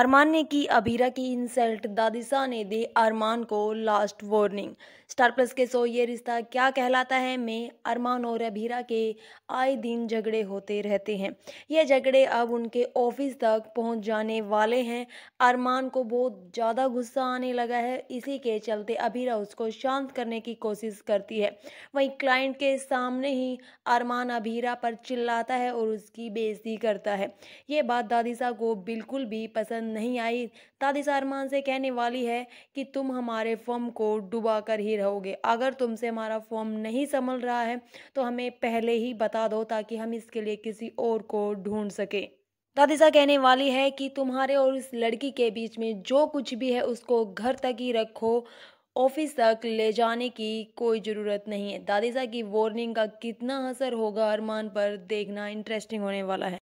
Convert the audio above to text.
अरमान ने की अबीरा की इंसल्ट दादिशा ने दी अरमान को लास्ट वार्निंग स्टार प्लस के सो ये रिश्ता क्या कहलाता है में अरमान और अबीरा के आए दिन झगड़े होते रहते हैं ये झगड़े अब उनके ऑफिस तक पहुंच जाने वाले हैं अरमान को बहुत ज़्यादा गुस्सा आने लगा है इसी के चलते अबीरा उसको शांत करने की कोशिश करती है वहीं क्लाइंट के सामने ही अरमान अबीरा पर चिल्लाता है और उसकी बेइज्जती करता है ये बात दादिशा को बिल्कुल भी पसंद पसंद नहीं आई तादिशा अरमान से कहने वाली है कि तुम हमारे फॉर्म को डुबा कर ही रहोगे अगर तुमसे हमारा फॉर्म नहीं संभल रहा है तो हमें पहले ही बता दो ताकि हम इसके लिए किसी और को ढूंढ सकें दादिशा कहने वाली है कि तुम्हारे और इस लड़की के बीच में जो कुछ भी है उसको घर तक ही रखो ऑफिस तक ले जाने की कोई ज़रूरत नहीं है दादिशा की वार्निंग का कितना असर होगा अरमान पर देखना इंटरेस्टिंग होने वाला है